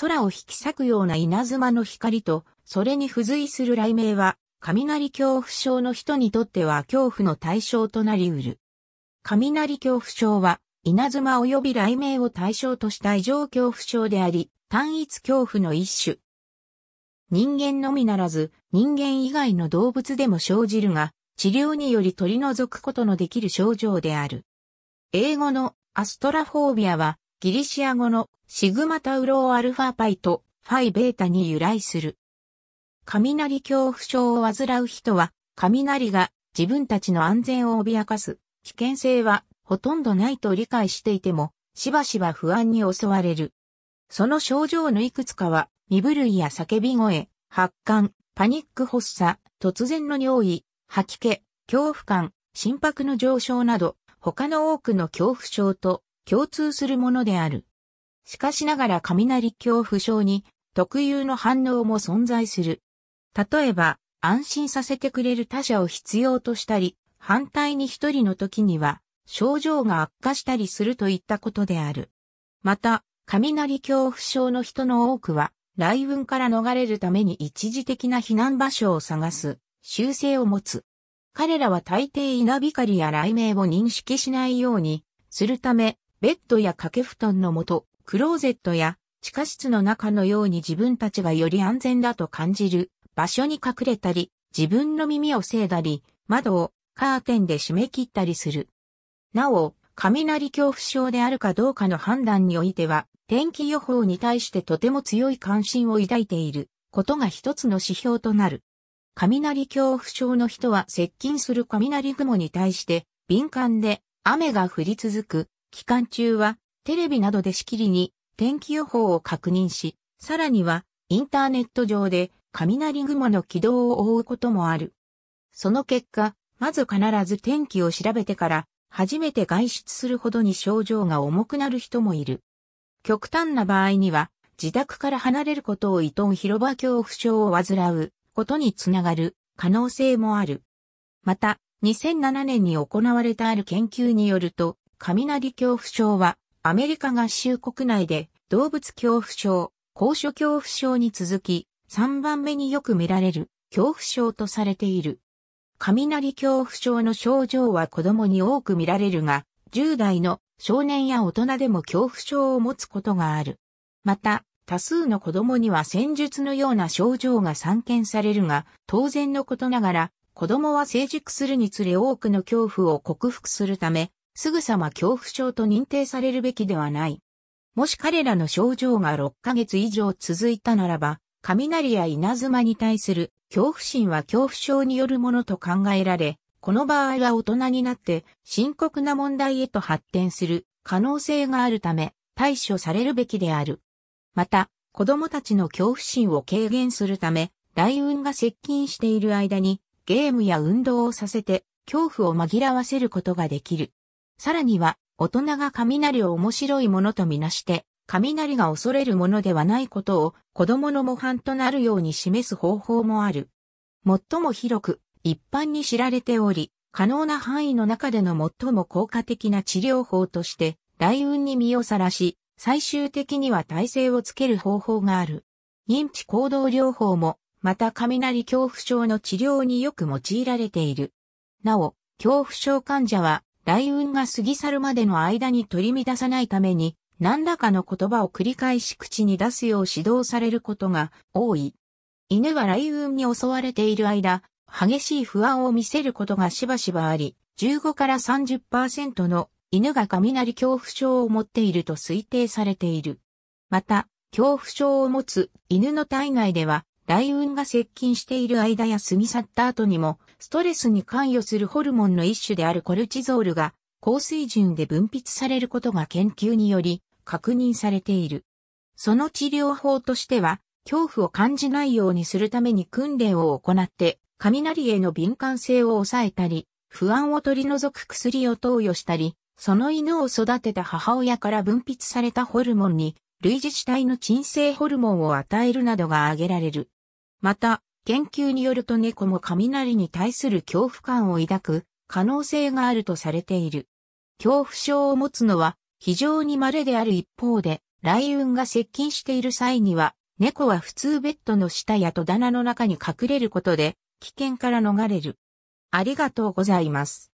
空を引き裂くような稲妻の光と、それに付随する雷鳴は、雷恐怖症の人にとっては恐怖の対象となりうる。雷恐怖症は、稲妻及び雷鳴を対象とした異常恐怖症であり、単一恐怖の一種。人間のみならず、人間以外の動物でも生じるが、治療により取り除くことのできる症状である。英語のアストラフォービアは、ギリシア語のシグマタウローアルファパイとファイベータに由来する。雷恐怖症を患う人は、雷が自分たちの安全を脅かす危険性はほとんどないと理解していても、しばしば不安に襲われる。その症状のいくつかは、身震いや叫び声、発汗、パニック発作、突然の尿意、吐き気、恐怖感、心拍の上昇など、他の多くの恐怖症と共通するものである。しかしながら雷恐怖症に特有の反応も存在する。例えば、安心させてくれる他者を必要としたり、反対に一人の時には症状が悪化したりするといったことである。また、雷恐怖症の人の多くは、雷雲から逃れるために一時的な避難場所を探す、習性を持つ。彼らは大抵稲光や雷鳴を認識しないようにするため、ベッドや掛け布団のもと、クローゼットや地下室の中のように自分たちがより安全だと感じる場所に隠れたり、自分の耳をせいだり、窓をカーテンで締め切ったりする。なお、雷恐怖症であるかどうかの判断においては、天気予報に対してとても強い関心を抱いていることが一つの指標となる。雷恐怖症の人は接近する雷雲に対して敏感で雨が降り続く期間中はテレビなどでしきりに天気予報を確認し、さらにはインターネット上で雷雲の軌道を覆うこともある。その結果、まず必ず天気を調べてから、初めて外出するほどに症状が重くなる人もいる。極端な場合には、自宅から離れることを厭う広場恐怖症を患うことにつながる可能性もある。また、2007年に行われたある研究によると、雷恐怖症は、アメリカ合衆国内で動物恐怖症、高所恐怖症に続き、3番目によく見られる恐怖症とされている。雷恐怖症の症状は子供に多く見られるが、10代の少年や大人でも恐怖症を持つことがある。また、多数の子供には戦術のような症状が散見されるが、当然のことながら、子供は成熟するにつれ多くの恐怖を克服するため、すぐさま恐怖症と認定されるべきではない。もし彼らの症状が6ヶ月以上続いたならば、雷や稲妻に対する恐怖心は恐怖症によるものと考えられ、この場合は大人になって深刻な問題へと発展する可能性があるため対処されるべきである。また、子供たちの恐怖心を軽減するため、雷雲が接近している間にゲームや運動をさせて恐怖を紛らわせることができる。さらには、大人が雷を面白いものとみなして、雷が恐れるものではないことを子供の模範となるように示す方法もある。最も広く一般に知られており、可能な範囲の中での最も効果的な治療法として、雷雲に身をさらし、最終的には体勢をつける方法がある。認知行動療法も、また雷恐怖症の治療によく用いられている。なお、恐怖症患者は雷雲が過ぎ去るまでの間に取り乱さないために、何らかの言葉を繰り返し口に出すよう指導されることが多い。犬が雷雲に襲われている間、激しい不安を見せることがしばしばあり、15から30%の犬が雷恐怖症を持っていると推定されている。また、恐怖症を持つ犬の体内では雷雲が接近している間や過ぎ去った後にも、ストレスに関与するホルモンの一種であるコルチゾールが、高水準で分泌されることが研究により確認されている。その治療法としては、恐怖を感じないようにするために訓練を行って、雷への敏感性を抑えたり、不安を取り除く薬を投与したり、その犬を育てた母親から分泌されたホルモンに、類似体の鎮静ホルモンを与えるなどが挙げられる。また、研究によると猫も雷に対する恐怖感を抱く可能性があるとされている。恐怖症を持つのは非常に稀である一方で、雷雲が接近している際には、猫は普通ベッドの下や戸棚の中に隠れることで危険から逃れる。ありがとうございます。